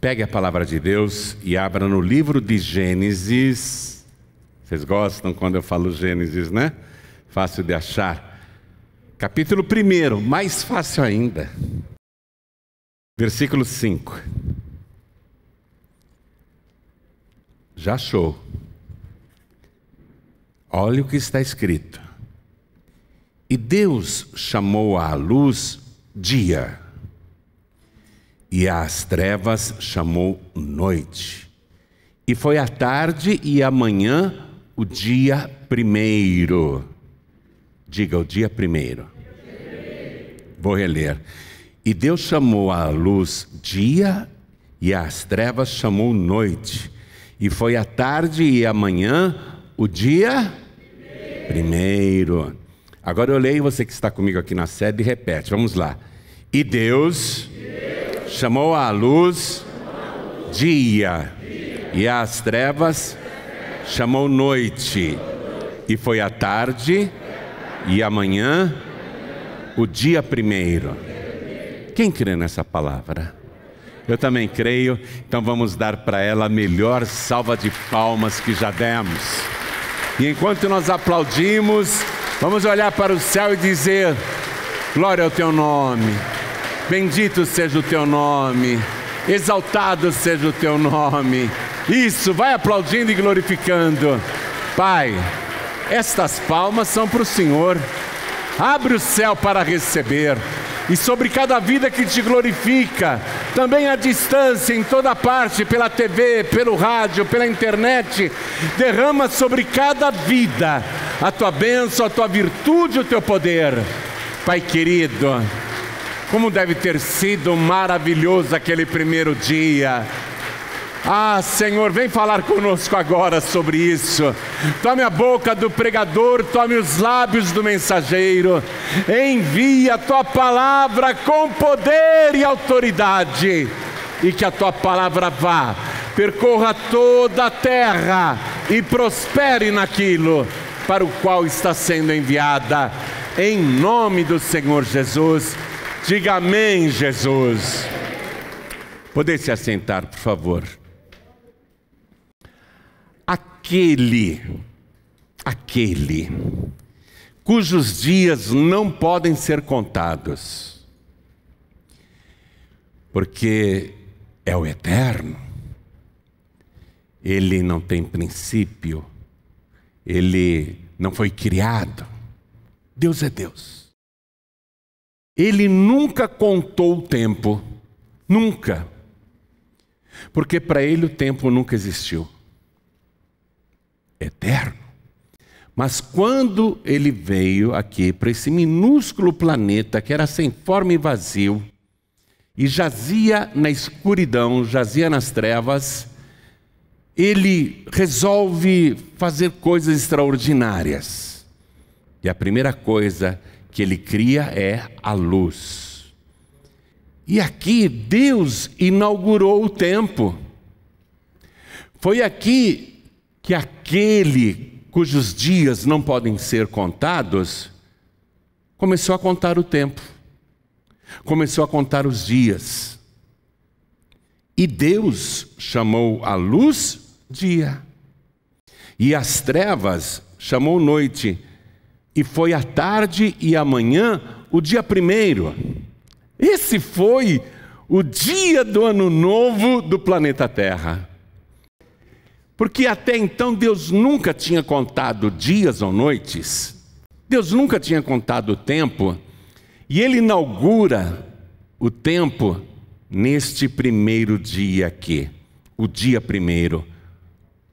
Pegue a palavra de Deus e abra no livro de Gênesis. Vocês gostam quando eu falo Gênesis, né? Fácil de achar. Capítulo 1, mais fácil ainda. Versículo 5. Já achou. Olha o que está escrito. E Deus chamou à luz dia e às trevas chamou noite. E foi a tarde e amanhã o dia primeiro. Diga o dia primeiro. Vou reler. E Deus chamou a luz dia e às trevas chamou noite. E foi a tarde e amanhã o dia primeiro. Agora eu leio você que está comigo aqui na sede repete. Vamos lá. E Deus chamou a luz dia, e às trevas chamou noite, e foi a tarde e amanhã o dia primeiro. Quem crê nessa palavra? Eu também creio, então vamos dar para ela a melhor salva de palmas que já demos. E enquanto nós aplaudimos, vamos olhar para o céu e dizer: Glória ao teu nome. Bendito seja o teu nome, exaltado seja o teu nome. Isso, vai aplaudindo e glorificando. Pai, estas palmas são para o Senhor. Abre o céu para receber. E sobre cada vida que te glorifica, também à distância, em toda parte, pela TV, pelo rádio, pela internet, derrama sobre cada vida a tua bênção, a tua virtude, o teu poder. Pai querido, como deve ter sido maravilhoso aquele primeiro dia. Ah, Senhor, vem falar conosco agora sobre isso. Tome a boca do pregador, tome os lábios do mensageiro. Envia a tua palavra com poder e autoridade, e que a tua palavra vá, percorra toda a terra e prospere naquilo para o qual está sendo enviada. Em nome do Senhor Jesus. Diga amém, Jesus. Poder se assentar, por favor. Aquele, aquele, cujos dias não podem ser contados, porque é o eterno, ele não tem princípio, ele não foi criado. Deus é Deus. Ele nunca contou o tempo, nunca, porque para ele o tempo nunca existiu eterno. Mas quando ele veio aqui para esse minúsculo planeta que era sem forma e vazio, e jazia na escuridão, jazia nas trevas, ele resolve fazer coisas extraordinárias. E a primeira coisa que ele cria é a luz. E aqui Deus inaugurou o tempo. Foi aqui que aquele cujos dias não podem ser contados começou a contar o tempo, começou a contar os dias. E Deus chamou a luz dia, e as trevas chamou noite e foi a tarde e a manhã, o dia primeiro. Esse foi o dia do ano novo do planeta Terra. Porque até então Deus nunca tinha contado dias ou noites, Deus nunca tinha contado o tempo, e Ele inaugura o tempo neste primeiro dia aqui, o dia primeiro,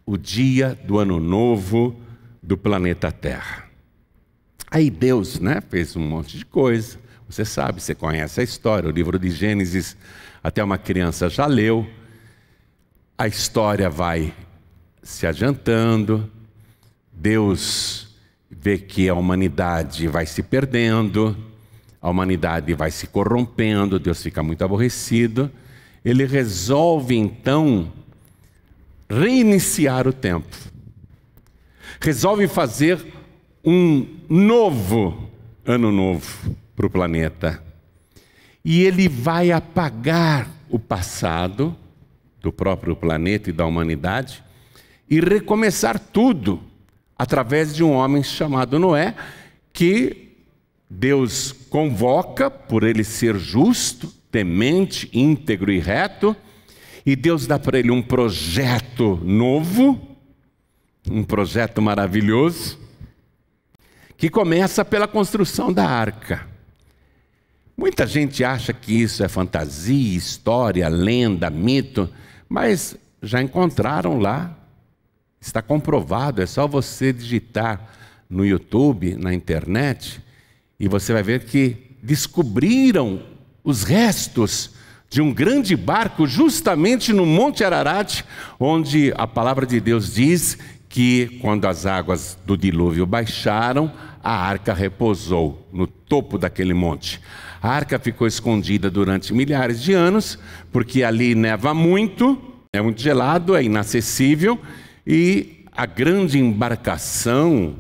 o dia do ano novo do planeta Terra. Aí Deus né, fez um monte de coisa. Você sabe, você conhece a história. O livro de Gênesis, até uma criança já leu. A história vai se adiantando. Deus vê que a humanidade vai se perdendo, a humanidade vai se corrompendo, Deus fica muito aborrecido. Ele resolve então reiniciar o tempo. Resolve fazer um novo ano novo para o planeta. E ele vai apagar o passado do próprio planeta e da humanidade e recomeçar tudo através de um homem chamado Noé, que Deus convoca por ele ser justo, temente, íntegro e reto, e Deus dá para ele um projeto novo, um projeto maravilhoso, que começa pela construção da arca. Muita gente acha que isso é fantasia, história, lenda, mito, mas já encontraram lá, está comprovado, é só você digitar no YouTube, na internet, e você vai ver que descobriram os restos de um grande barco justamente no Monte Ararat, onde a palavra de Deus diz que, quando as águas do dilúvio baixaram, a arca repousou no topo daquele monte. A arca ficou escondida durante milhares de anos, porque ali neva muito, é muito gelado, é inacessível, e a grande embarcação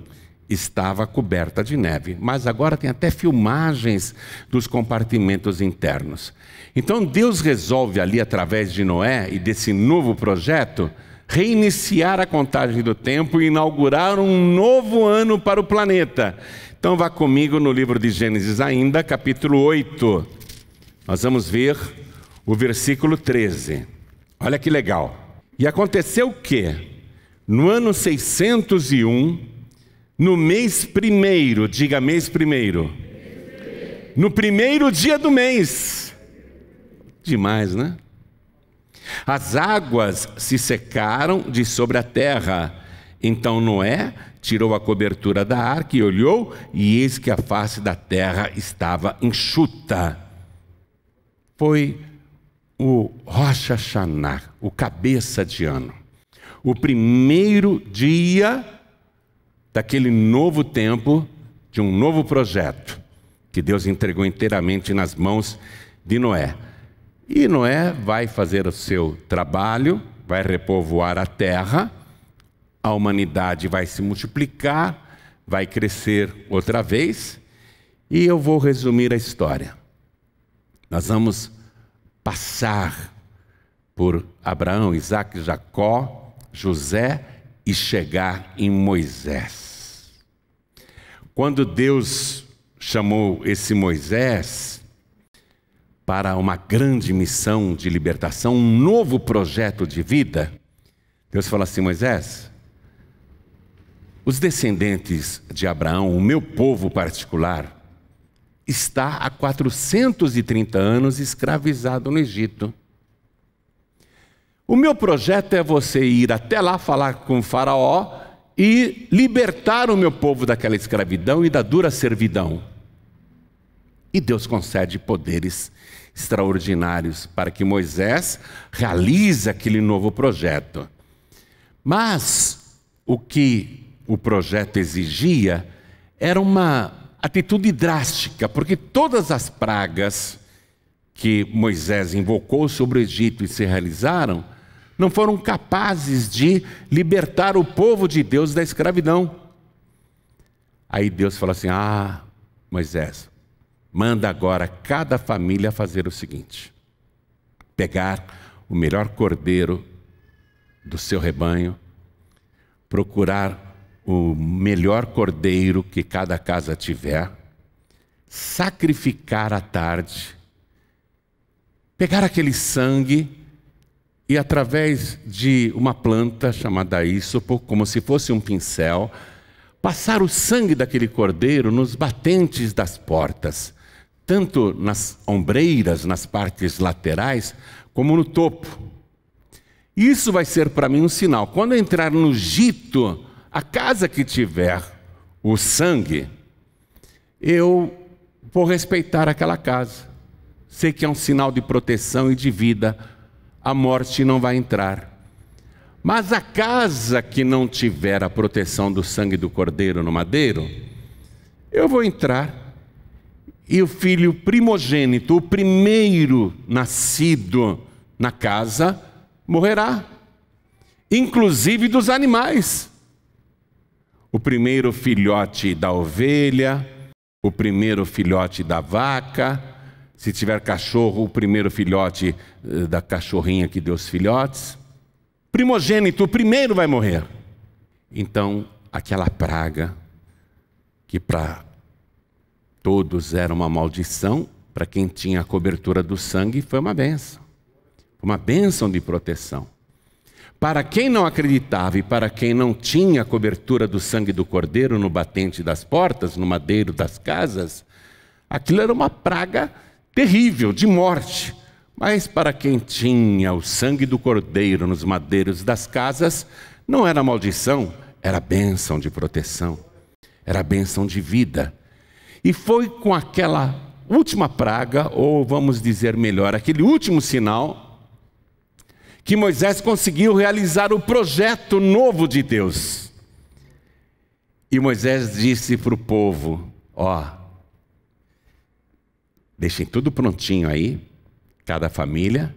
estava coberta de neve. Mas agora tem até filmagens dos compartimentos internos. Então Deus resolve ali, através de Noé e desse novo projeto, reiniciar a contagem do tempo e inaugurar um novo ano para o planeta. Então vá comigo no livro de Gênesis ainda, capítulo 8. Nós vamos ver o versículo 13. Olha que legal. E aconteceu o que no ano 601, no mês primeiro, diga mês primeiro, no primeiro dia do mês. Demais, né? As águas se secaram de sobre a terra. Então Noé tirou a cobertura da arca e olhou, e eis que a face da terra estava enxuta. Foi o Rocha Hashanah, o cabeça de ano, o primeiro dia daquele novo tempo, de um novo projeto que Deus entregou inteiramente nas mãos de Noé. E Noé vai fazer o seu trabalho, vai repovoar a terra, a humanidade vai se multiplicar, vai crescer outra vez, e eu vou resumir a história. Nós vamos passar por Abraão, Isaac, Jacó, José e chegar em Moisés. Quando Deus chamou esse Moisés, para uma grande missão de libertação, um novo projeto de vida, Deus fala assim: Moisés, os descendentes de Abraão, o meu povo particular, está há 430 anos escravizado no Egito. O meu projeto é você ir até lá falar com o Faraó e libertar o meu povo daquela escravidão e da dura servidão. E Deus concede poderes extraordinários para que Moisés realize aquele novo projeto. Mas o que o projeto exigia era uma atitude drástica, porque todas as pragas que Moisés invocou sobre o Egito e se realizaram, não foram capazes de libertar o povo de Deus da escravidão. Aí Deus fala assim: Ah, Moisés, manda agora cada família fazer o seguinte: pegar o melhor cordeiro do seu rebanho, procurar o melhor cordeiro que cada casa tiver, sacrificar à tarde, pegar aquele sangue e através de uma planta chamada ísopo, como se fosse um pincel, passar o sangue daquele cordeiro nos batentes das portas tanto nas ombreiras, nas partes laterais, como no topo. Isso vai ser para mim um sinal. Quando entrar no Egito, a casa que tiver o sangue, eu vou respeitar aquela casa. Sei que é um sinal de proteção e de vida. A morte não vai entrar. Mas a casa que não tiver a proteção do sangue do cordeiro no madeiro, eu vou entrar e o filho primogênito, o primeiro nascido na casa, morrerá, inclusive dos animais. O primeiro filhote da ovelha, o primeiro filhote da vaca, se tiver cachorro, o primeiro filhote eh, da cachorrinha que deu os filhotes. Primogênito, o primeiro vai morrer. Então, aquela praga que para Todos eram uma maldição, para quem tinha a cobertura do sangue, foi uma benção. Uma benção de proteção. Para quem não acreditava e para quem não tinha a cobertura do sangue do cordeiro no batente das portas, no madeiro das casas, aquilo era uma praga terrível, de morte. Mas para quem tinha o sangue do cordeiro nos madeiros das casas, não era maldição, era bênção de proteção, era bênção de vida, e foi com aquela última praga, ou vamos dizer melhor, aquele último sinal, que Moisés conseguiu realizar o projeto novo de Deus. E Moisés disse para o povo: Ó, deixem tudo prontinho aí, cada família,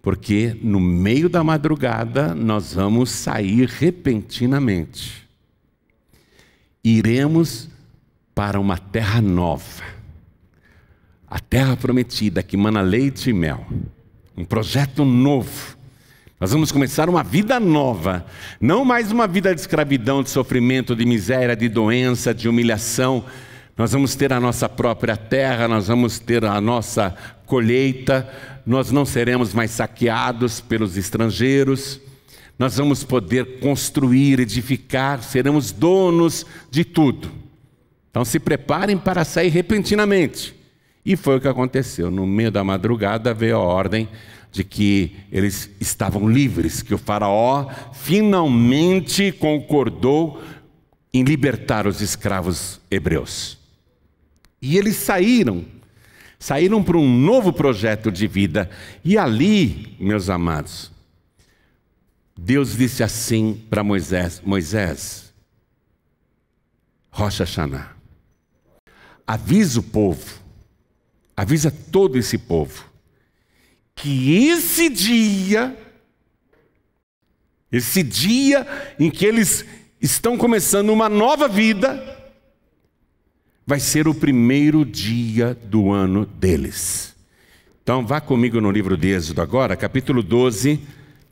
porque no meio da madrugada nós vamos sair repentinamente. Iremos para uma terra nova, a terra prometida que mana leite e mel, um projeto novo. Nós vamos começar uma vida nova, não mais uma vida de escravidão, de sofrimento, de miséria, de doença, de humilhação. Nós vamos ter a nossa própria terra, nós vamos ter a nossa colheita, nós não seremos mais saqueados pelos estrangeiros, nós vamos poder construir, edificar, seremos donos de tudo. Então se preparem para sair repentinamente. E foi o que aconteceu. No meio da madrugada veio a ordem de que eles estavam livres, que o Faraó finalmente concordou em libertar os escravos hebreus. E eles saíram, saíram para um novo projeto de vida. E ali, meus amados, Deus disse assim para Moisés: Moisés, Rocha Xaná, avisa o povo, avisa todo esse povo, que esse dia, esse dia em que eles estão começando uma nova vida, vai ser o primeiro dia do ano deles. Então vá comigo no livro de Êxodo agora, capítulo 12,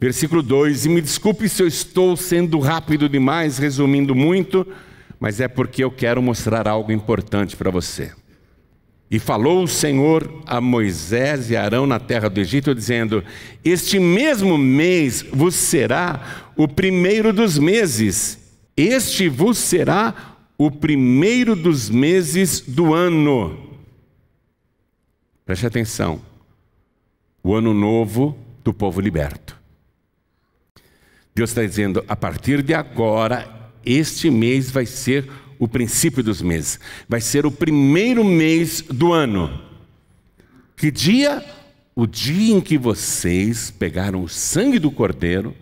versículo 2, e me desculpe se eu estou sendo rápido demais, resumindo muito, mas é porque eu quero mostrar algo importante para você. E falou o Senhor a Moisés e Arão na terra do Egito, dizendo: Este mesmo mês vos será o primeiro dos meses, este vos será o primeiro dos meses do ano. Preste atenção. O ano novo do povo liberto. Deus está dizendo: a partir de agora este mês vai ser o princípio dos meses, vai ser o primeiro mês do ano. Que dia? O dia em que vocês pegaram o sangue do cordeiro,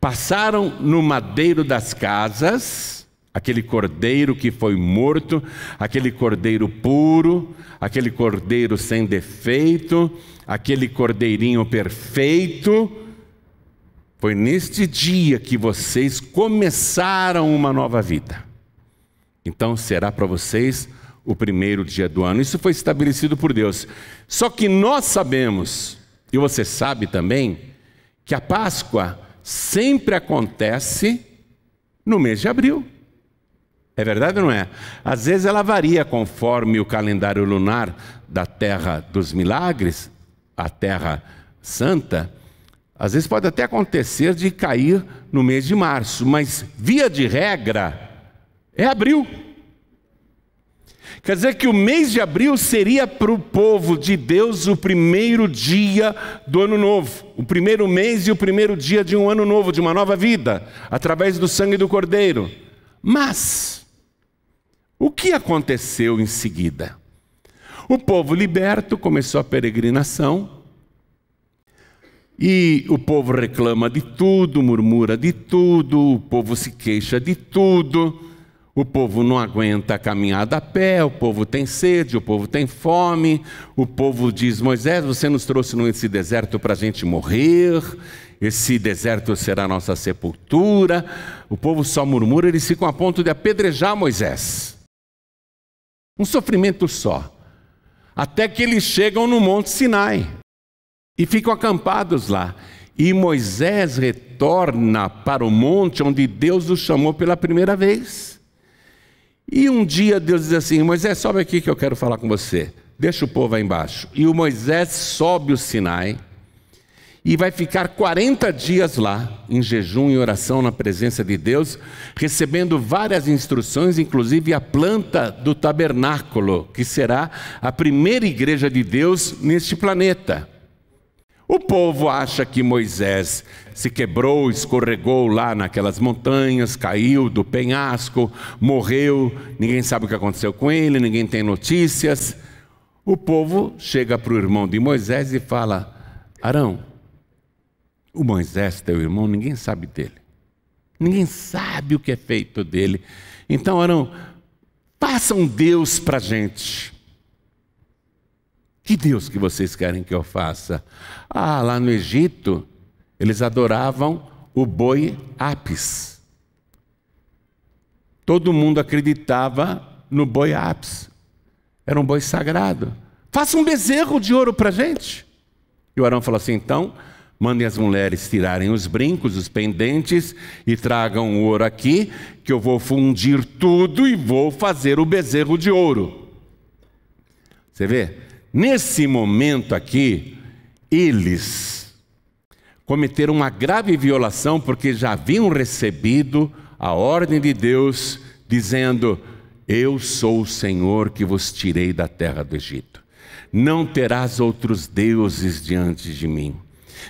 passaram no madeiro das casas, aquele cordeiro que foi morto, aquele cordeiro puro, aquele cordeiro sem defeito, aquele cordeirinho perfeito, foi neste dia que vocês começaram uma nova vida. Então será para vocês o primeiro dia do ano. Isso foi estabelecido por Deus. Só que nós sabemos, e você sabe também, que a Páscoa sempre acontece no mês de abril. É verdade ou não é? Às vezes ela varia conforme o calendário lunar da Terra dos Milagres, a Terra Santa às vezes pode até acontecer de cair no mês de março, mas via de regra é abril. Quer dizer que o mês de abril seria para o povo de Deus o primeiro dia do ano novo, o primeiro mês e o primeiro dia de um ano novo, de uma nova vida, através do sangue do Cordeiro. Mas, o que aconteceu em seguida? O povo liberto começou a peregrinação e o povo reclama de tudo, murmura de tudo, o povo se queixa de tudo, o povo não aguenta a caminhada a pé, o povo tem sede, o povo tem fome, o povo diz: Moisés, você nos trouxe nesse deserto para a gente morrer, esse deserto será nossa sepultura. O povo só murmura, eles ficam a ponto de apedrejar Moisés. Um sofrimento só. Até que eles chegam no Monte Sinai e ficam acampados lá. E Moisés retorna para o monte onde Deus o chamou pela primeira vez. E um dia Deus diz assim: Moisés, sobe aqui que eu quero falar com você. Deixa o povo aí embaixo. E o Moisés sobe o Sinai e vai ficar 40 dias lá, em jejum e oração na presença de Deus, recebendo várias instruções, inclusive a planta do tabernáculo, que será a primeira igreja de Deus neste planeta. O povo acha que Moisés se quebrou, escorregou lá naquelas montanhas, caiu do penhasco, morreu, ninguém sabe o que aconteceu com ele, ninguém tem notícias. O povo chega para o irmão de Moisés e fala: Arão, o Moisés, teu irmão, ninguém sabe dele. Ninguém sabe o que é feito dele. Então, Arão, faça um Deus para a gente. Que Deus que vocês querem que eu faça? Ah, lá no Egito, eles adoravam o boi Apis. Todo mundo acreditava no boi Apis. Era um boi sagrado. Faça um bezerro de ouro para gente. E o Arão falou assim: então, mandem as mulheres tirarem os brincos, os pendentes e tragam o ouro aqui, que eu vou fundir tudo e vou fazer o bezerro de ouro. Você vê? Nesse momento aqui, eles cometeram uma grave violação porque já haviam recebido a ordem de Deus dizendo: Eu sou o Senhor que vos tirei da terra do Egito. Não terás outros deuses diante de mim.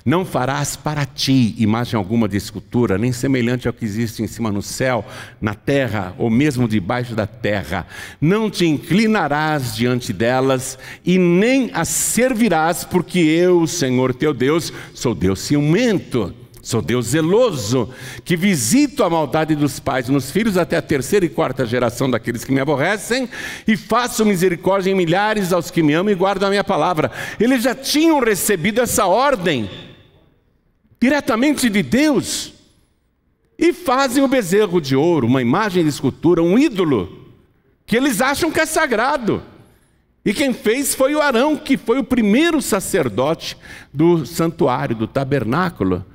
Não farás para ti imagem alguma de escultura, nem semelhante ao que existe em cima no céu, na terra ou mesmo debaixo da terra. Não te inclinarás diante delas e nem as servirás, porque eu, Senhor teu Deus, sou Deus ciumento Sou Deus zeloso, que visito a maldade dos pais nos filhos até a terceira e quarta geração daqueles que me aborrecem, e faço misericórdia em milhares aos que me amam e guardam a minha palavra. Eles já tinham recebido essa ordem diretamente de Deus. E fazem o bezerro de ouro, uma imagem de escultura, um ídolo, que eles acham que é sagrado. E quem fez foi o Arão, que foi o primeiro sacerdote do santuário, do tabernáculo.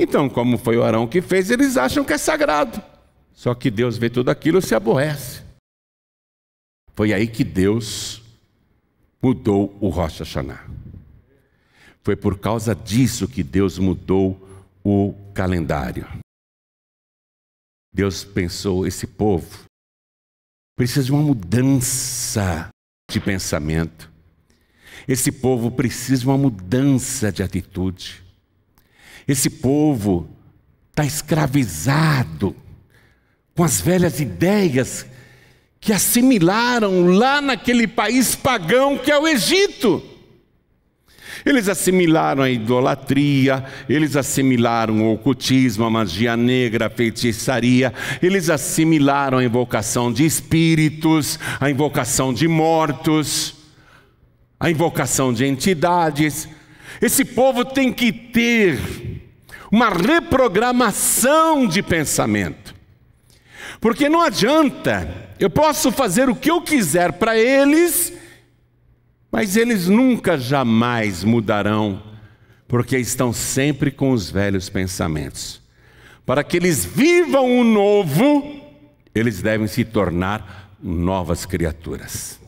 Então, como foi o Arão que fez, eles acham que é sagrado. Só que Deus vê tudo aquilo e se aborrece. Foi aí que Deus mudou o Rocha Xaná. Foi por causa disso que Deus mudou o calendário. Deus pensou: esse povo precisa de uma mudança de pensamento. Esse povo precisa de uma mudança de atitude. Esse povo está escravizado com as velhas ideias que assimilaram lá naquele país pagão que é o Egito. Eles assimilaram a idolatria, eles assimilaram o ocultismo, a magia negra, a feitiçaria, eles assimilaram a invocação de espíritos, a invocação de mortos, a invocação de entidades. Esse povo tem que ter uma reprogramação de pensamento. Porque não adianta, eu posso fazer o que eu quiser para eles, mas eles nunca jamais mudarão, porque estão sempre com os velhos pensamentos. Para que eles vivam o novo, eles devem se tornar novas criaturas.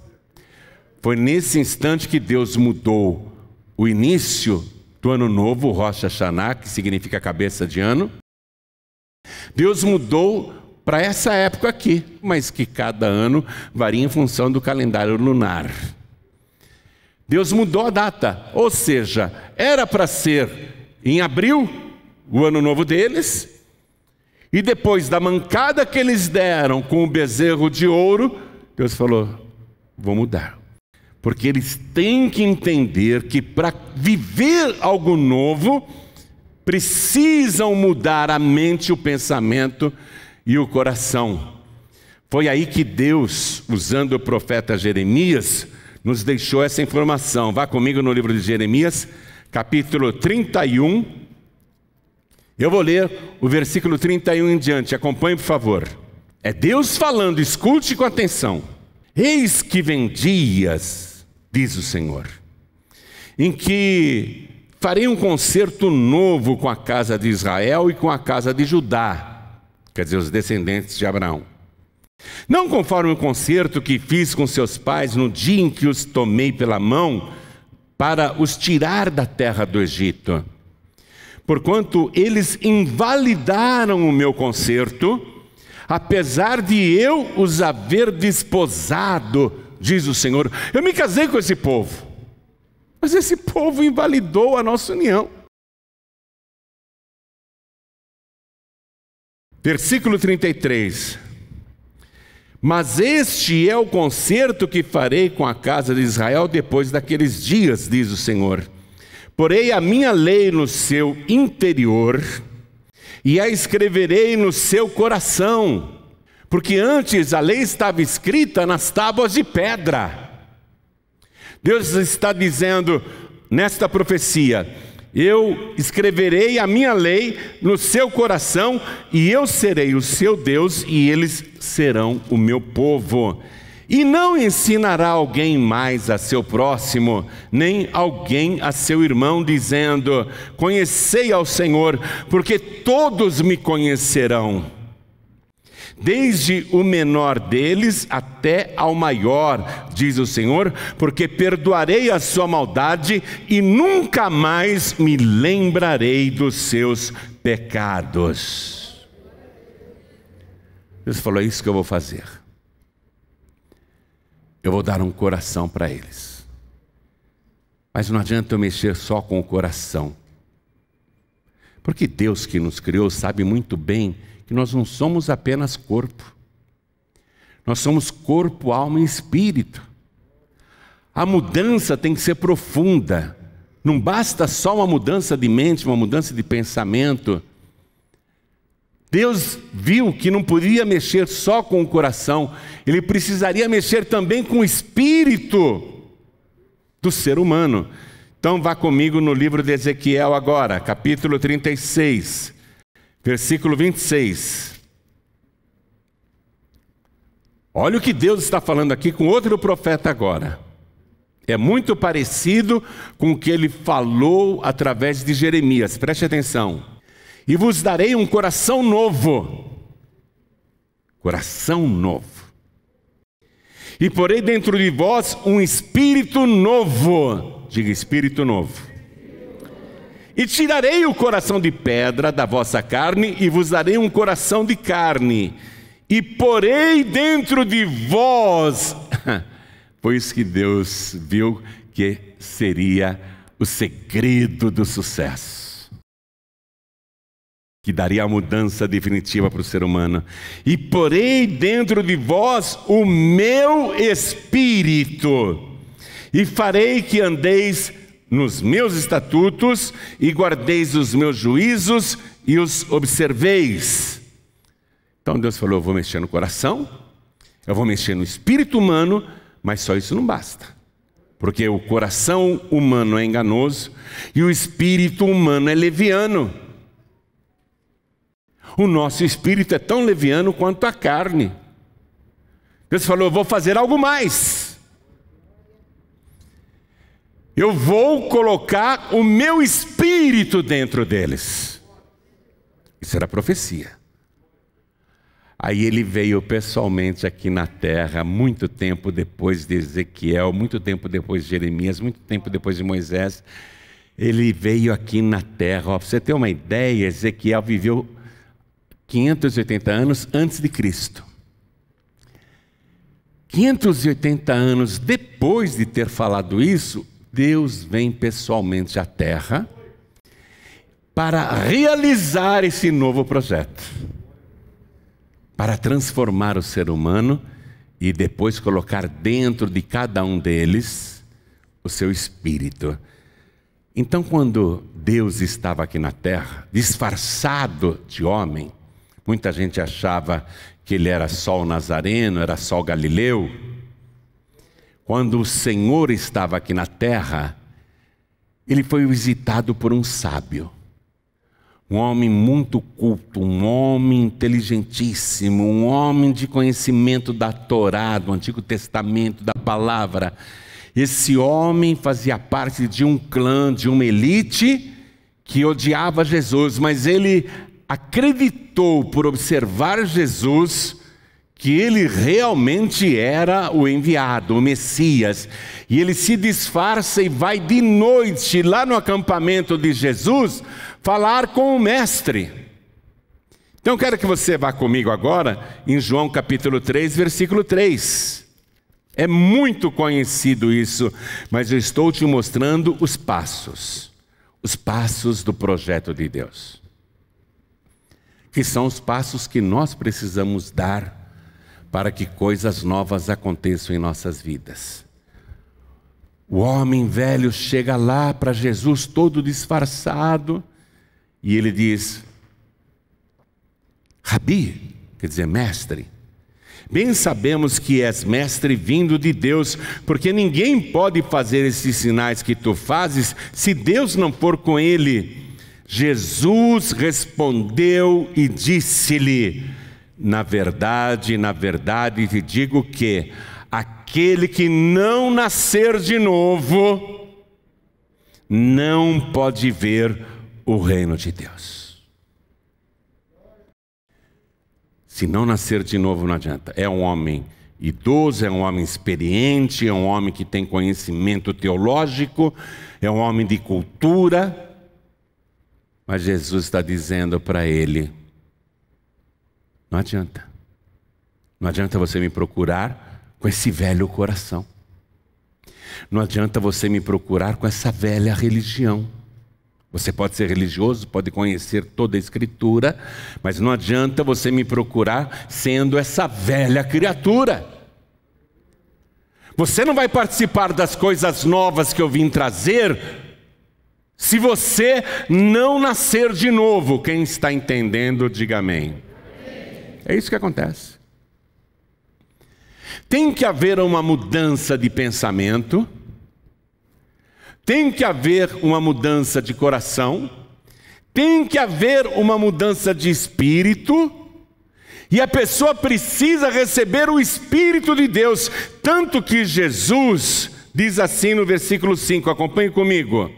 Foi nesse instante que Deus mudou o início do ano novo, Rosh Xaná, que significa cabeça de ano, Deus mudou para essa época aqui, mas que cada ano varia em função do calendário lunar. Deus mudou a data, ou seja, era para ser em abril, o ano novo deles, e depois da mancada que eles deram com o bezerro de ouro, Deus falou: vou mudar. Porque eles têm que entender que para viver algo novo, precisam mudar a mente, o pensamento e o coração. Foi aí que Deus, usando o profeta Jeremias, nos deixou essa informação. Vá comigo no livro de Jeremias, capítulo 31. Eu vou ler o versículo 31 em diante. Acompanhe, por favor. É Deus falando, escute com atenção. Eis que vem dias diz o Senhor, em que farei um concerto novo com a casa de Israel e com a casa de Judá, quer dizer, os descendentes de Abraão. Não conforme o concerto que fiz com seus pais no dia em que os tomei pela mão para os tirar da terra do Egito. Porquanto eles invalidaram o meu concerto, apesar de eu os haver desposado diz o Senhor. Eu me casei com esse povo, mas esse povo invalidou a nossa união. Versículo 33. Mas este é o concerto que farei com a casa de Israel depois daqueles dias, diz o Senhor. Porei a minha lei no seu interior e a escreverei no seu coração. Porque antes a lei estava escrita nas tábuas de pedra. Deus está dizendo nesta profecia: Eu escreverei a minha lei no seu coração, e eu serei o seu Deus, e eles serão o meu povo. E não ensinará alguém mais a seu próximo, nem alguém a seu irmão, dizendo: Conhecei ao Senhor, porque todos me conhecerão desde o menor deles até ao maior, diz o Senhor, porque perdoarei a sua maldade e nunca mais me lembrarei dos seus pecados. Deus falou: é isso que eu vou fazer. Eu vou dar um coração para eles. Mas não adianta eu mexer só com o coração. Porque Deus que nos criou sabe muito bem que nós não somos apenas corpo. Nós somos corpo, alma e espírito. A mudança tem que ser profunda. Não basta só uma mudança de mente, uma mudança de pensamento. Deus viu que não podia mexer só com o coração, ele precisaria mexer também com o espírito do ser humano. Então vá comigo no livro de Ezequiel agora, capítulo 36, versículo 26. Olha o que Deus está falando aqui com outro profeta agora. É muito parecido com o que ele falou através de Jeremias, preste atenção. E vos darei um coração novo. Coração novo. E porei dentro de vós um espírito novo diga espírito novo. E tirarei o coração de pedra da vossa carne e vos darei um coração de carne, e porei dentro de vós, pois que Deus viu que seria o segredo do sucesso que daria a mudança definitiva para o ser humano. E porei dentro de vós o meu espírito, e farei que andeis nos meus estatutos e guardeis os meus juízos e os observeis. Então Deus falou: eu vou mexer no coração, eu vou mexer no espírito humano, mas só isso não basta. Porque o coração humano é enganoso e o espírito humano é leviano. O nosso espírito é tão leviano quanto a carne. Deus falou: eu vou fazer algo mais eu vou colocar o meu espírito dentro deles. Isso era profecia. Aí ele veio pessoalmente aqui na terra, muito tempo depois de Ezequiel, muito tempo depois de Jeremias, muito tempo depois de Moisés. Ele veio aqui na terra. Ó, pra você ter uma ideia, Ezequiel viveu 580 anos antes de Cristo. 580 anos depois de ter falado isso, Deus vem pessoalmente à Terra para realizar esse novo projeto, para transformar o ser humano e depois colocar dentro de cada um deles o seu espírito. Então, quando Deus estava aqui na terra, disfarçado de homem, muita gente achava que ele era só o Nazareno, era só o Galileu quando o Senhor estava aqui na terra, ele foi visitado por um sábio, um homem muito culto, um homem inteligentíssimo, um homem de conhecimento da Torá, do Antigo Testamento, da palavra. Esse homem fazia parte de um clã, de uma elite que odiava Jesus, mas ele acreditou por observar Jesus que ele realmente era o enviado, o Messias. E ele se disfarça e vai de noite lá no acampamento de Jesus falar com o Mestre. Então quero que você vá comigo agora em João capítulo 3, versículo 3. É muito conhecido isso, mas eu estou te mostrando os passos, os passos do projeto de Deus. Que são os passos que nós precisamos dar para que coisas novas aconteçam em nossas vidas. O homem velho chega lá para Jesus todo disfarçado e ele diz: Rabi, quer dizer, mestre, bem sabemos que és mestre vindo de Deus, porque ninguém pode fazer esses sinais que tu fazes se Deus não for com ele. Jesus respondeu e disse-lhe: na verdade, na verdade te digo que aquele que não nascer de novo não pode ver o reino de Deus. Se não nascer de novo, não adianta. É um homem idoso, é um homem experiente, é um homem que tem conhecimento teológico, é um homem de cultura. Mas Jesus está dizendo para ele: não adianta. Não adianta você me procurar com esse velho coração. Não adianta você me procurar com essa velha religião. Você pode ser religioso, pode conhecer toda a Escritura, mas não adianta você me procurar sendo essa velha criatura. Você não vai participar das coisas novas que eu vim trazer se você não nascer de novo. Quem está entendendo, diga amém. É isso que acontece. Tem que haver uma mudança de pensamento, tem que haver uma mudança de coração, tem que haver uma mudança de espírito, e a pessoa precisa receber o Espírito de Deus, tanto que Jesus diz assim no versículo 5, acompanhe comigo.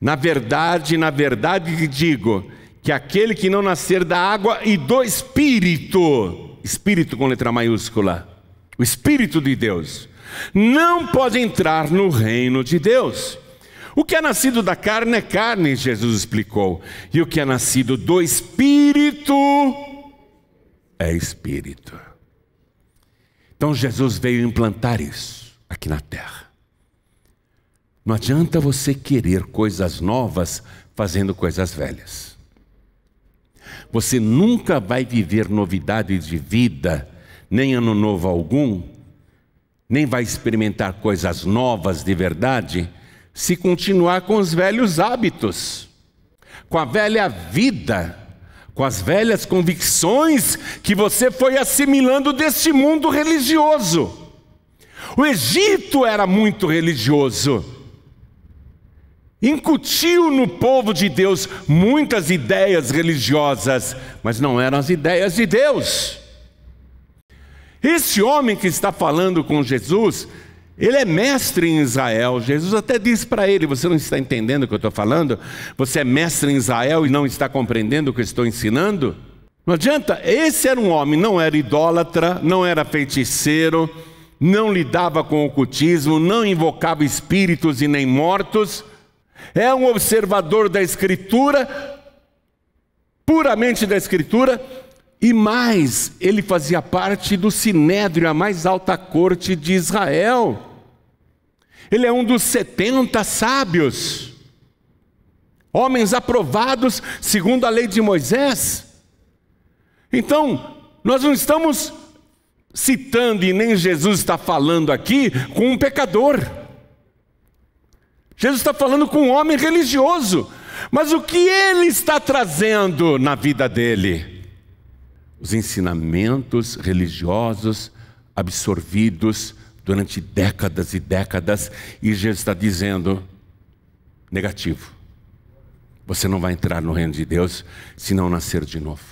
Na verdade, na verdade digo que aquele que não nascer da água e do Espírito, Espírito com letra maiúscula, o Espírito de Deus, não pode entrar no reino de Deus. O que é nascido da carne é carne, Jesus explicou, e o que é nascido do Espírito é Espírito. Então Jesus veio implantar isso aqui na terra. Não adianta você querer coisas novas fazendo coisas velhas. Você nunca vai viver novidades de vida, nem ano novo algum, nem vai experimentar coisas novas de verdade, se continuar com os velhos hábitos, com a velha vida, com as velhas convicções que você foi assimilando deste mundo religioso. O Egito era muito religioso incutiu no povo de Deus muitas ideias religiosas, mas não eram as ideias de Deus. Esse homem que está falando com Jesus, ele é mestre em Israel. Jesus até diz para ele: Você não está entendendo o que eu estou falando? Você é mestre em Israel e não está compreendendo o que eu estou ensinando? Não adianta, esse era um homem, não era idólatra, não era feiticeiro, não lidava com ocultismo, não invocava espíritos e nem mortos é um observador da Escritura, puramente da Escritura, e mais, ele fazia parte do Sinédrio, a mais alta corte de Israel. Ele é um dos 70 sábios, homens aprovados segundo a lei de Moisés. Então, nós não estamos citando, e nem Jesus está falando aqui, com um pecador. Jesus está falando com um homem religioso, mas o que ele está trazendo na vida dele? Os ensinamentos religiosos absorvidos durante décadas e décadas, e Jesus está dizendo: negativo. Você não vai entrar no reino de Deus se não nascer de novo.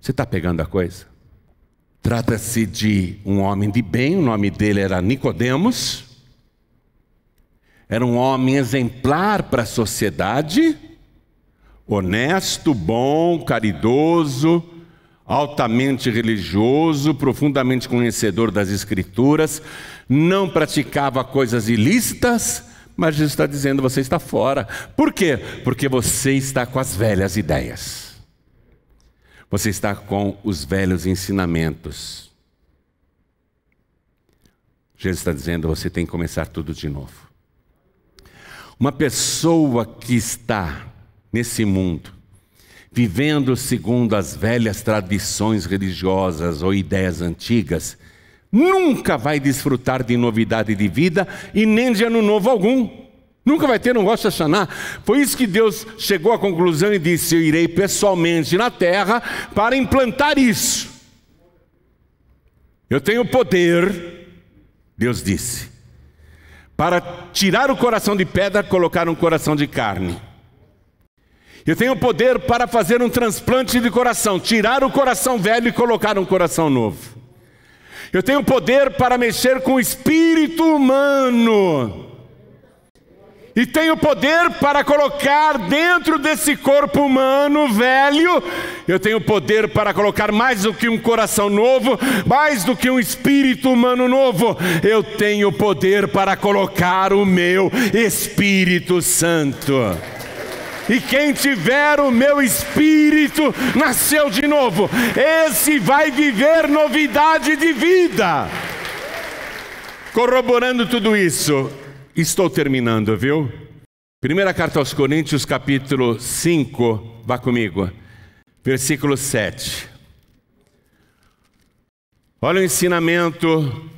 Você está pegando a coisa? Trata-se de um homem de bem, o nome dele era Nicodemos. Era um homem exemplar para a sociedade, honesto, bom, caridoso, altamente religioso, profundamente conhecedor das Escrituras, não praticava coisas ilícitas, mas Jesus está dizendo: você está fora. Por quê? Porque você está com as velhas ideias. Você está com os velhos ensinamentos. Jesus está dizendo: você tem que começar tudo de novo. Uma pessoa que está nesse mundo, vivendo segundo as velhas tradições religiosas ou ideias antigas, nunca vai desfrutar de novidade de vida e nem de ano novo algum. Nunca vai ter um Rosh Hashanah. Foi isso que Deus chegou à conclusão e disse: Eu irei pessoalmente na terra para implantar isso. Eu tenho poder, Deus disse, para tirar o coração de pedra, colocar um coração de carne. Eu tenho poder para fazer um transplante de coração, tirar o coração velho e colocar um coração novo. Eu tenho poder para mexer com o espírito humano e tenho poder para colocar dentro desse corpo humano velho, eu tenho poder para colocar mais do que um coração novo, mais do que um espírito humano novo, eu tenho poder para colocar o meu Espírito Santo. E quem tiver o meu espírito nasceu de novo, esse vai viver novidade de vida. Corroborando tudo isso, Estou terminando, viu? Primeira carta aos Coríntios, capítulo 5, vá comigo, versículo 7. Olha o ensinamento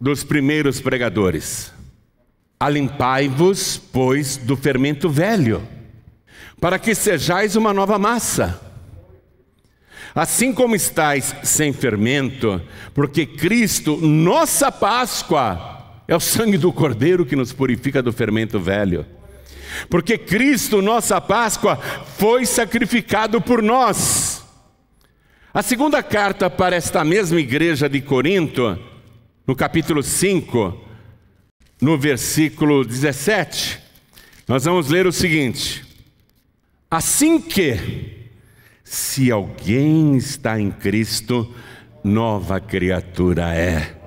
dos primeiros pregadores. Alimpai-vos, pois, do fermento velho, para que sejais uma nova massa. Assim como estáis sem fermento, porque Cristo, nossa Páscoa, é o sangue do Cordeiro que nos purifica do fermento velho. Porque Cristo, nossa Páscoa, foi sacrificado por nós. A segunda carta para esta mesma igreja de Corinto, no capítulo 5, no versículo 17, nós vamos ler o seguinte: Assim que, se alguém está em Cristo, nova criatura é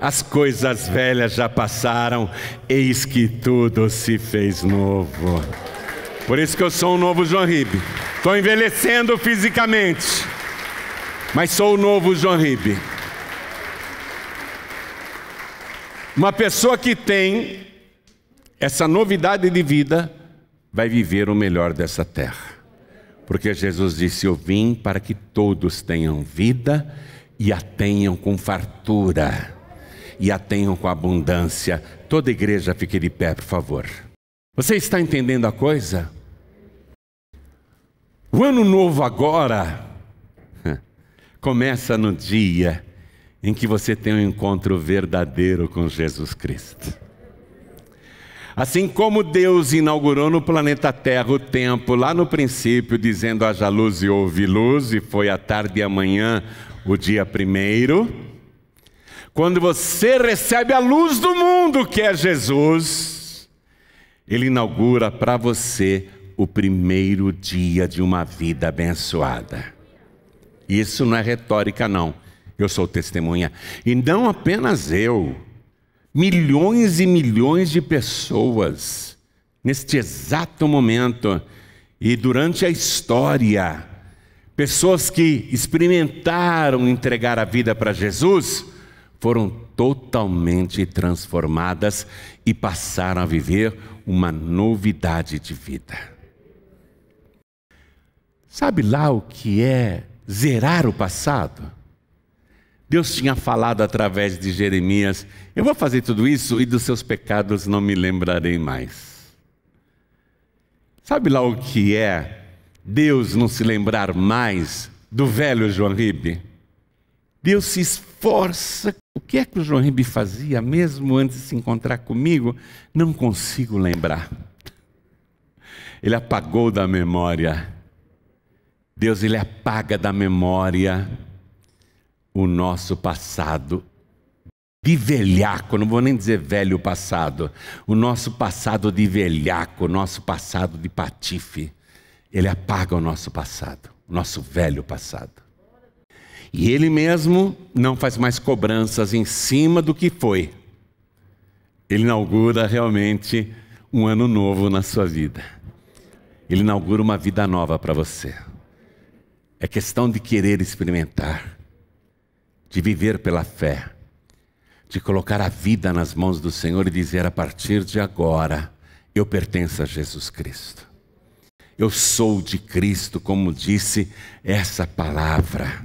as coisas velhas já passaram, eis que tudo se fez novo. Por isso que eu sou um novo João Ribe. Estou envelhecendo fisicamente, mas sou o novo João Ribe. Uma pessoa que tem essa novidade de vida vai viver o melhor dessa terra. Porque Jesus disse: Eu vim para que todos tenham vida e a tenham com fartura e a tenham com abundância. Toda igreja fique de pé, por favor. Você está entendendo a coisa? O ano novo agora começa no dia em que você tem um encontro verdadeiro com Jesus Cristo. Assim como Deus inaugurou no planeta Terra o tempo, lá no princípio, dizendo haja luz e houve luz, e foi a tarde e a manhã o dia primeiro, quando você recebe a luz do mundo, que é Jesus, Ele inaugura para você o primeiro dia de uma vida abençoada. Isso não é retórica, não. Eu sou testemunha. E não apenas eu, milhões e milhões de pessoas, neste exato momento e durante a história, pessoas que experimentaram entregar a vida para Jesus foram totalmente transformadas e passaram a viver uma novidade de vida. Sabe lá o que é zerar o passado? Deus tinha falado através de Jeremias: Eu vou fazer tudo isso e dos seus pecados não me lembrarei mais. Sabe lá o que é Deus não se lembrar mais do velho João Ribe? Deus se esforça que é que o João Ribe fazia mesmo antes de se encontrar comigo? Não consigo lembrar. Ele apagou da memória. Deus, ele apaga da memória o nosso passado. De velhaco, não vou nem dizer velho passado. O nosso passado de velhaco, o nosso passado de patife. Ele apaga o nosso passado, o nosso velho passado. E ele mesmo não faz mais cobranças em cima do que foi. Ele inaugura realmente um ano novo na sua vida. Ele inaugura uma vida nova para você. É questão de querer experimentar, de viver pela fé, de colocar a vida nas mãos do Senhor e dizer: a partir de agora, eu pertenço a Jesus Cristo. Eu sou de Cristo, como disse essa palavra.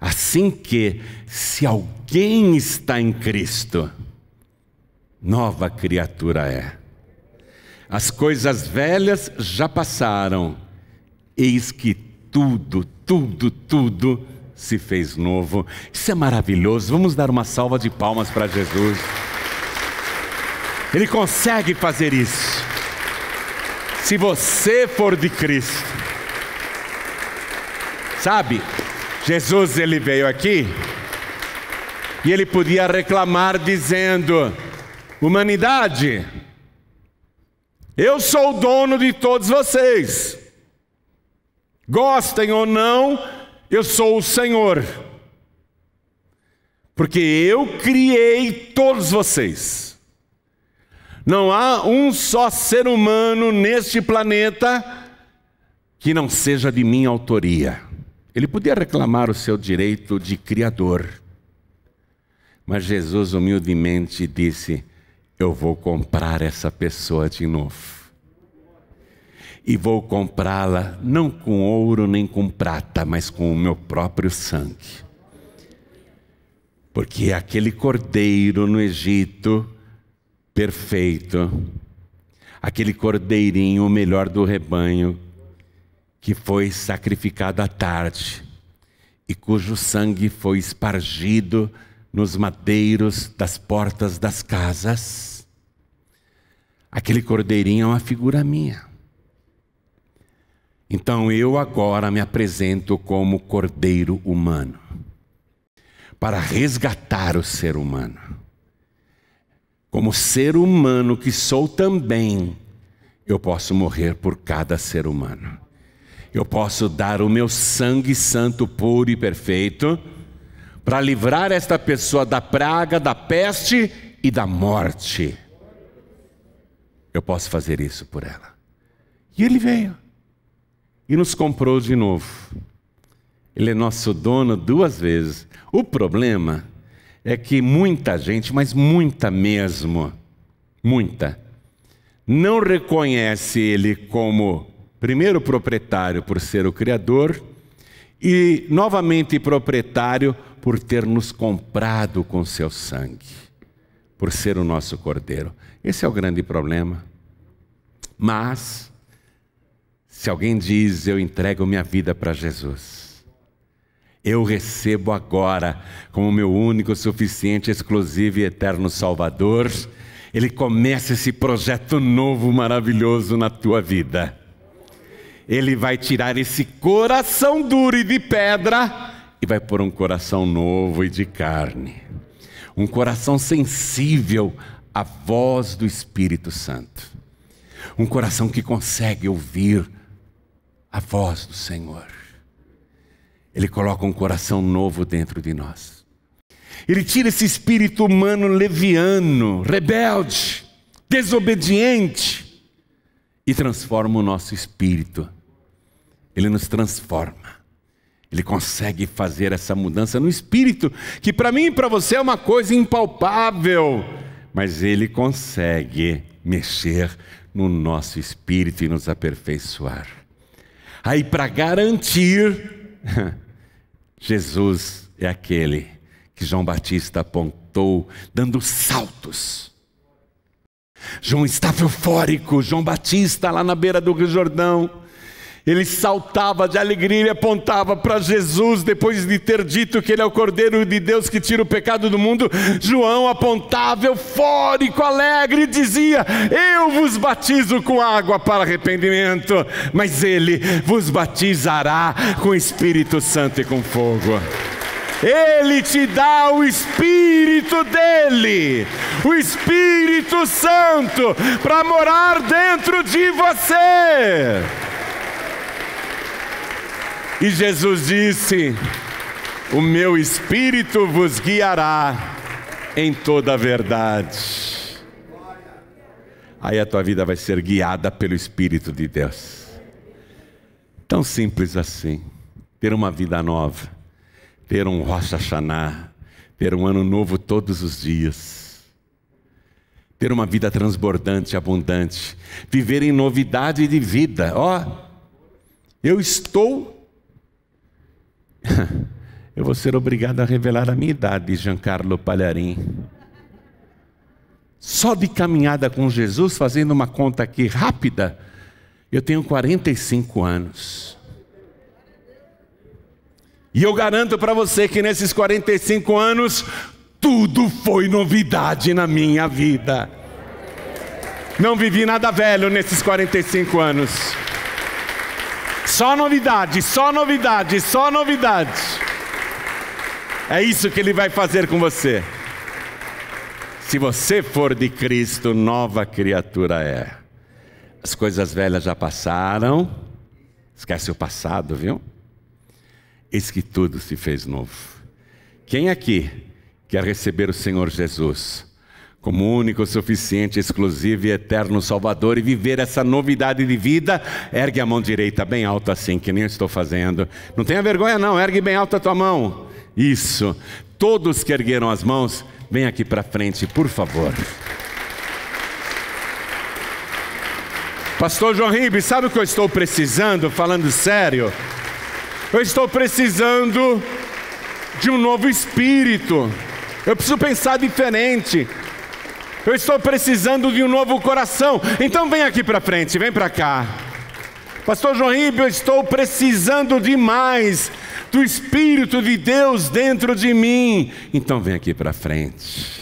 Assim que, se alguém está em Cristo, nova criatura é. As coisas velhas já passaram, eis que tudo, tudo, tudo se fez novo. Isso é maravilhoso. Vamos dar uma salva de palmas para Jesus. Ele consegue fazer isso. Se você for de Cristo, sabe? Jesus ele veio aqui e ele podia reclamar dizendo: Humanidade, eu sou o dono de todos vocês. Gostem ou não, eu sou o Senhor. Porque eu criei todos vocês. Não há um só ser humano neste planeta que não seja de minha autoria. Ele podia reclamar o seu direito de criador. Mas Jesus humildemente disse: Eu vou comprar essa pessoa de novo. E vou comprá-la não com ouro nem com prata, mas com o meu próprio sangue. Porque aquele cordeiro no Egito, perfeito, aquele cordeirinho, o melhor do rebanho, que foi sacrificado à tarde e cujo sangue foi espargido nos madeiros das portas das casas. Aquele cordeirinho é uma figura minha. Então eu agora me apresento como cordeiro humano para resgatar o ser humano. Como ser humano que sou também, eu posso morrer por cada ser humano eu posso dar o meu sangue santo, puro e perfeito, para livrar esta pessoa da praga, da peste e da morte. Eu posso fazer isso por ela. E ele veio e nos comprou de novo. Ele é nosso dono duas vezes. O problema é que muita gente, mas muita mesmo, muita, não reconhece ele como Primeiro proprietário por ser o Criador, e novamente proprietário por ter nos comprado com seu sangue, por ser o nosso Cordeiro. Esse é o grande problema. Mas, se alguém diz, eu entrego minha vida para Jesus, eu recebo agora como meu único, suficiente, exclusivo e eterno Salvador, ele começa esse projeto novo, maravilhoso na tua vida. Ele vai tirar esse coração duro e de pedra e vai pôr um coração novo e de carne. Um coração sensível à voz do Espírito Santo. Um coração que consegue ouvir a voz do Senhor. Ele coloca um coração novo dentro de nós. Ele tira esse espírito humano leviano, rebelde, desobediente e transforma o nosso espírito ele nos transforma. Ele consegue fazer essa mudança no espírito, que para mim e para você é uma coisa impalpável, mas ele consegue mexer no nosso espírito e nos aperfeiçoar. Aí, para garantir, Jesus é aquele que João Batista apontou, dando saltos. João estava eufórico, João Batista lá na beira do Rio Jordão. Ele saltava de alegria e apontava para Jesus, depois de ter dito que ele é o Cordeiro de Deus que tira o pecado do mundo. João apontava eufórico, alegre, e dizia: Eu vos batizo com água para arrependimento, mas ele vos batizará com Espírito Santo e com fogo. Ele te dá o Espírito dele, o Espírito Santo, para morar dentro de você. E Jesus disse: O meu espírito vos guiará em toda a verdade. Aí a tua vida vai ser guiada pelo Espírito de Deus. Tão simples assim. Ter uma vida nova, ter um Rosh xaná, ter um ano novo todos os dias, ter uma vida transbordante, abundante, viver em novidade de vida. Ó, oh, eu estou Eu vou ser obrigado a revelar a minha idade, Giancarlo Palharim. Só de caminhada com Jesus, fazendo uma conta aqui rápida, eu tenho 45 anos. E eu garanto para você que nesses 45 anos, tudo foi novidade na minha vida. Não vivi nada velho nesses 45 anos. Só novidade, só novidade, só novidade. É isso que ele vai fazer com você. Se você for de Cristo, nova criatura é. As coisas velhas já passaram. Esquece o passado, viu? Eis que tudo se fez novo. Quem aqui quer receber o Senhor Jesus? como único, suficiente, exclusivo e eterno Salvador e viver essa novidade de vida, ergue a mão direita bem alta assim, que nem eu estou fazendo. Não tenha vergonha não, ergue bem alta a tua mão. Isso. Todos que ergueram as mãos, vem aqui para frente, por favor. Pastor João Ribe, sabe o que eu estou precisando? Falando sério, eu estou precisando de um novo espírito. Eu preciso pensar diferente eu estou precisando de um novo coração. Então vem aqui para frente, vem para cá. Pastor João Ribe, eu estou precisando demais do Espírito de Deus dentro de mim. Então vem aqui para frente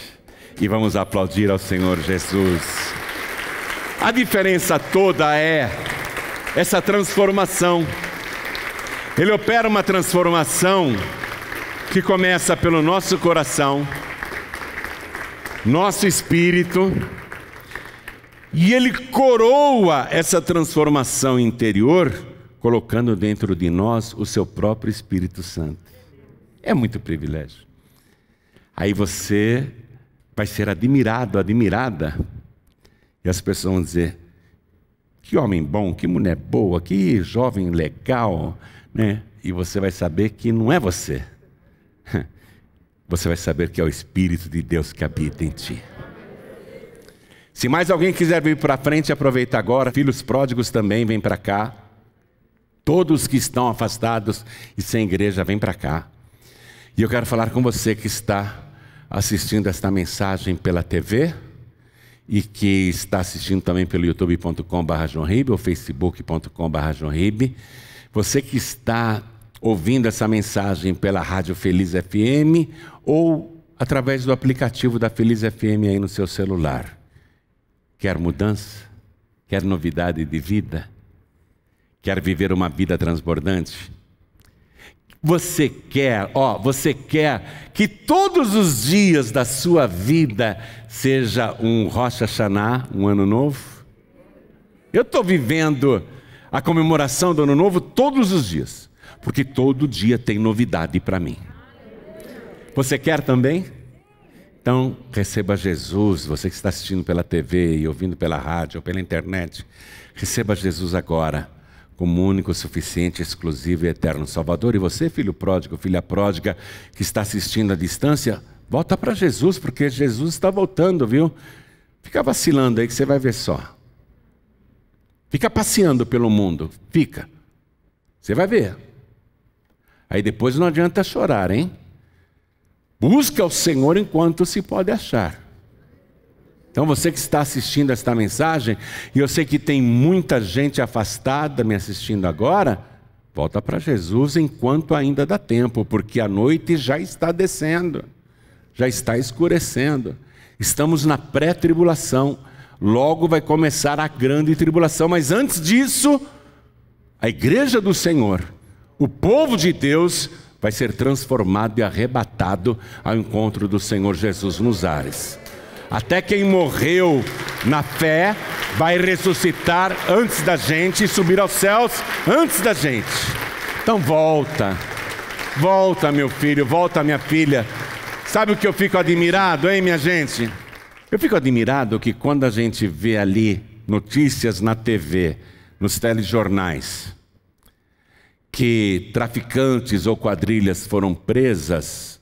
e vamos aplaudir ao Senhor Jesus. A diferença toda é essa transformação. Ele opera uma transformação que começa pelo nosso coração nosso espírito, e Ele coroa essa transformação interior, colocando dentro de nós o Seu próprio Espírito Santo. É muito privilégio. Aí você vai ser admirado, admirada, e as pessoas vão dizer: que homem bom, que mulher boa, que jovem legal, né? E você vai saber que não é você você vai saber que é o Espírito de Deus que habita em ti. Se mais alguém quiser vir para frente, aproveita agora. Filhos pródigos também vêm para cá. Todos que estão afastados e sem igreja, vêm para cá. E eu quero falar com você que está assistindo esta mensagem pela TV e que está assistindo também pelo youtube.com.br ou facebook.com.br. Você que está ouvindo essa mensagem pela Rádio Feliz FM ou através do aplicativo da Feliz FM aí no seu celular. Quer mudança? Quer novidade de vida? Quer viver uma vida transbordante? Você quer, ó, você quer que todos os dias da sua vida seja um Rocha Xaná, um ano novo? Eu estou vivendo a comemoração do ano novo todos os dias porque todo dia tem novidade para mim. Você quer também? Então, receba Jesus, você que está assistindo pela TV e ouvindo pela rádio ou pela internet, receba Jesus agora como único, suficiente, exclusivo e eterno Salvador. E você, filho pródigo, filha pródiga, que está assistindo à distância, volta para Jesus, porque Jesus está voltando, viu? Fica vacilando aí que você vai ver só. Fica passeando pelo mundo, fica. Você vai ver. Aí depois não adianta chorar, hein? Busca o Senhor enquanto se pode achar. Então você que está assistindo esta mensagem, e eu sei que tem muita gente afastada me assistindo agora, volta para Jesus enquanto ainda dá tempo, porque a noite já está descendo, já está escurecendo. Estamos na pré-tribulação. Logo vai começar a grande tribulação, mas antes disso, a igreja do Senhor o povo de Deus vai ser transformado e arrebatado ao encontro do Senhor Jesus nos ares. Até quem morreu na fé vai ressuscitar antes da gente e subir aos céus antes da gente. Então volta, volta meu filho, volta minha filha. Sabe o que eu fico admirado, hein, minha gente? Eu fico admirado que quando a gente vê ali notícias na TV, nos telejornais, que traficantes ou quadrilhas foram presas,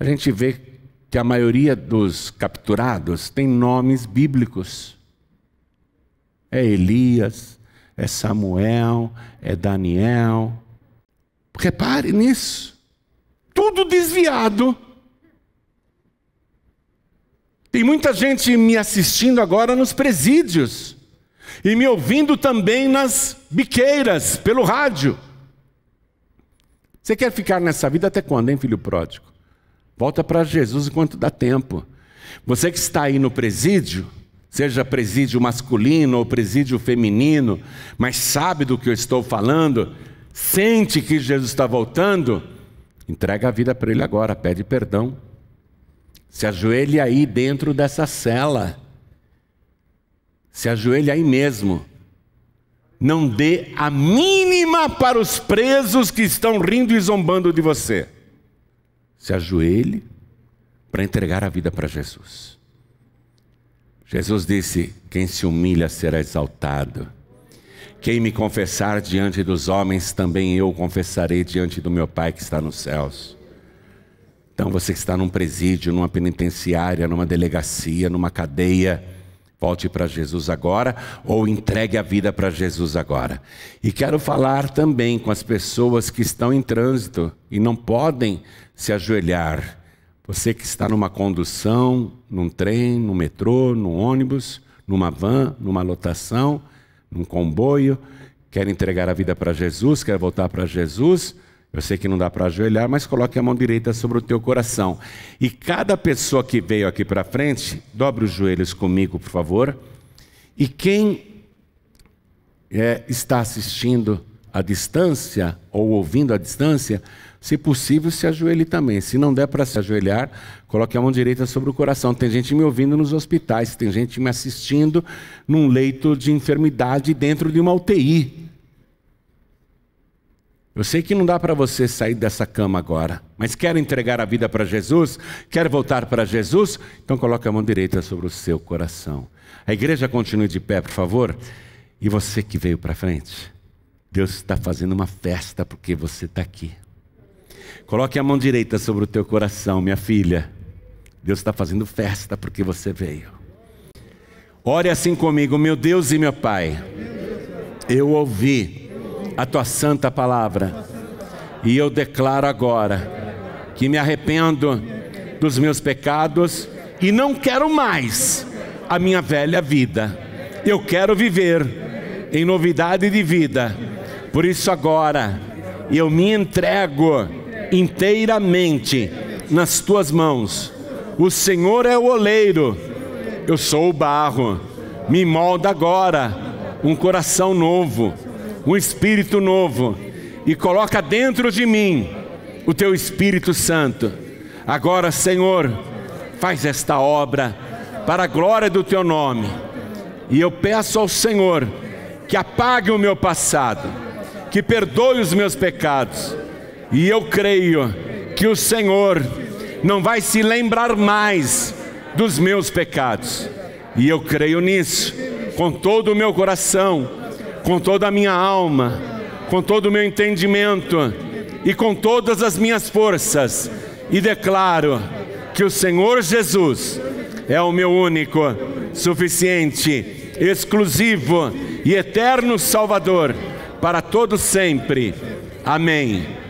a gente vê que a maioria dos capturados tem nomes bíblicos. É Elias, é Samuel, é Daniel. Repare nisso. Tudo desviado. Tem muita gente me assistindo agora nos presídios e me ouvindo também nas biqueiras, pelo rádio. Você quer ficar nessa vida até quando, hein, filho pródigo? Volta para Jesus enquanto dá tempo. Você que está aí no presídio, seja presídio masculino ou presídio feminino, mas sabe do que eu estou falando, sente que Jesus está voltando, entrega a vida para Ele agora, pede perdão. Se ajoelhe aí dentro dessa cela se ajoelhe aí mesmo. Não dê a mínima para os presos que estão rindo e zombando de você. Se ajoelhe para entregar a vida para Jesus. Jesus disse: Quem se humilha será exaltado. Quem me confessar diante dos homens, também eu confessarei diante do meu Pai que está nos céus. Então você que está num presídio, numa penitenciária, numa delegacia, numa cadeia, Volte para Jesus agora ou entregue a vida para Jesus agora. E quero falar também com as pessoas que estão em trânsito e não podem se ajoelhar. Você que está numa condução, num trem, no metrô, no ônibus, numa van, numa lotação, num comboio, quer entregar a vida para Jesus, quer voltar para Jesus, eu sei que não dá para ajoelhar, mas coloque a mão direita sobre o teu coração. E cada pessoa que veio aqui para frente, dobre os joelhos comigo, por favor. E quem é, está assistindo à distância ou ouvindo à distância, se possível, se ajoelhe também. Se não der para se ajoelhar, coloque a mão direita sobre o coração. Tem gente me ouvindo nos hospitais, tem gente me assistindo num leito de enfermidade dentro de uma UTI. Eu sei que não dá para você sair dessa cama agora, mas quer entregar a vida para Jesus? Quer voltar para Jesus? Então coloque a mão direita sobre o seu coração. A igreja continue de pé, por favor. E você que veio para frente, Deus está fazendo uma festa porque você está aqui. Coloque a mão direita sobre o teu coração, minha filha. Deus está fazendo festa porque você veio. Ore assim comigo, meu Deus e meu Pai. Eu ouvi a tua santa palavra. E eu declaro agora que me arrependo dos meus pecados e não quero mais a minha velha vida. Eu quero viver em novidade de vida. Por isso agora eu me entrego inteiramente nas tuas mãos. O Senhor é o oleiro, eu sou o barro. Me molda agora um coração novo um espírito novo e coloca dentro de mim o teu Espírito Santo. Agora, Senhor, faz esta obra para a glória do teu nome. E eu peço ao Senhor que apague o meu passado, que perdoe os meus pecados. E eu creio que o Senhor não vai se lembrar mais dos meus pecados. E eu creio nisso com todo o meu coração com toda a minha alma, com todo o meu entendimento e com todas as minhas forças, e declaro que o Senhor Jesus é o meu único, suficiente, exclusivo e eterno Salvador para todos sempre. Amém.